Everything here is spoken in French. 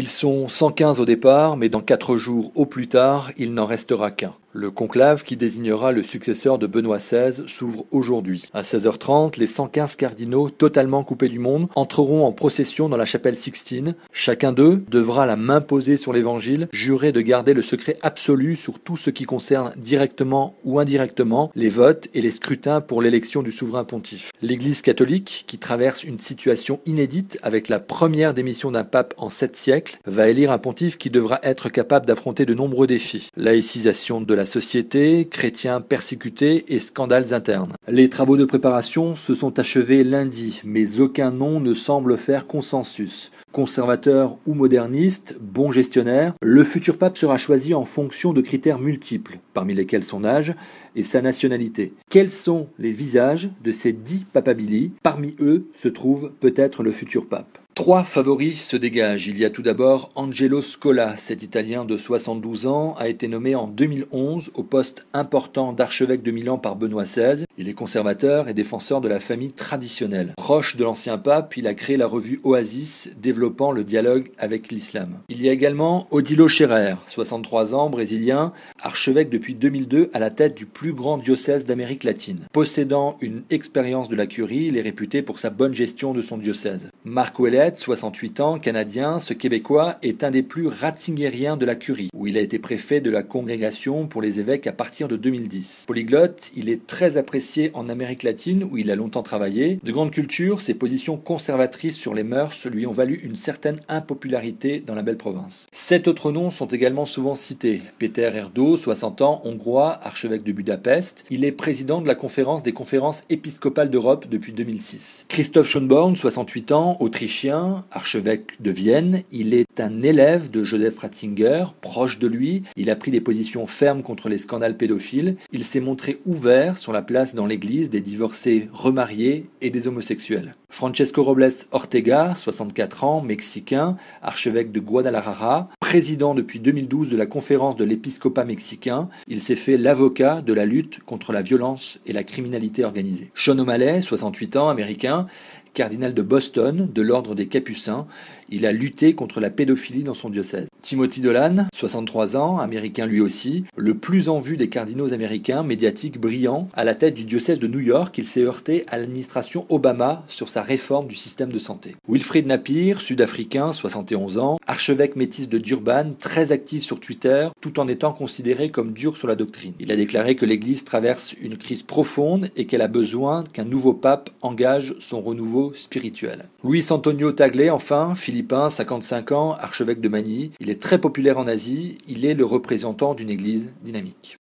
Ils sont 115 au départ, mais dans 4 jours au plus tard, il n'en restera qu'un. Le conclave qui désignera le successeur de Benoît XVI s'ouvre aujourd'hui. À 16h30, les 115 cardinaux, totalement coupés du monde, entreront en procession dans la chapelle Sixtine. Chacun d'eux devra la main posée sur l'évangile, jurer de garder le secret absolu sur tout ce qui concerne directement ou indirectement les votes et les scrutins pour l'élection du souverain pontife. L'Église catholique, qui traverse une situation inédite avec la première démission d'un pape en sept siècles, va élire un pontife qui devra être capable d'affronter de nombreux défis. Laïcisation de la société, chrétiens persécutés et scandales internes. Les travaux de préparation se sont achevés lundi, mais aucun nom ne semble faire consensus conservateur ou moderniste, bon gestionnaire, le futur pape sera choisi en fonction de critères multiples, parmi lesquels son âge et sa nationalité. Quels sont les visages de ces dix papabili Parmi eux se trouve peut-être le futur pape. Trois favoris se dégagent. Il y a tout d'abord Angelo Scola. Cet Italien de 72 ans a été nommé en 2011 au poste important d'archevêque de Milan par Benoît XVI. Il est conservateur et défenseur de la famille traditionnelle. Proche de l'ancien pape, il a créé la revue Oasis, développée le dialogue avec l'islam. Il y a également Odilo Scherer, 63 ans, brésilien, archevêque depuis 2002 à la tête du plus grand diocèse d'Amérique latine. Possédant une expérience de la curie, il est réputé pour sa bonne gestion de son diocèse. Marc Ouellette, 68 ans, canadien, ce québécois est un des plus ratzingériens de la curie, où il a été préfet de la congrégation pour les évêques à partir de 2010. Polyglotte, il est très apprécié en Amérique latine où il a longtemps travaillé. De grande culture, ses positions conservatrices sur les mœurs lui ont valu une certaine impopularité dans la belle province. Sept autres noms sont également souvent cités. Peter Erdo, 60 ans, hongrois, archevêque de Budapest. Il est président de la conférence des conférences épiscopales d'Europe depuis 2006. Christophe Schönborn, 68 ans, autrichien, archevêque de Vienne. Il est un élève de Joseph Ratzinger, proche de lui. Il a pris des positions fermes contre les scandales pédophiles. Il s'est montré ouvert sur la place dans l'église des divorcés, remariés et des homosexuels. Francesco Robles Ortega, 64 ans, mexicain, archevêque de Guadalajara, président depuis 2012 de la conférence de l'épiscopat mexicain, il s'est fait l'avocat de la lutte contre la violence et la criminalité organisée. Sean O'Malley, 68 ans, américain, cardinal de Boston, de l'ordre des Capucins, il a lutté contre la pédophilie dans son diocèse. Timothy Dolan, 63 ans, américain lui aussi, le plus en vue des cardinaux américains, médiatique brillant, à la tête du diocèse de New York, il s'est heurté à l'administration Obama sur sa réforme du système de santé. Wilfred Napier, sud-africain, 71 ans, archevêque métis de Durban, très actif sur Twitter, tout en étant considéré comme dur sur la doctrine. Il a déclaré que l'Église traverse une crise profonde et qu'elle a besoin qu'un nouveau pape engage son renouveau spirituel. Luis Antonio Tagley, enfin, philippin, 55 ans, archevêque de Manille, très populaire en Asie, il est le représentant d'une église dynamique.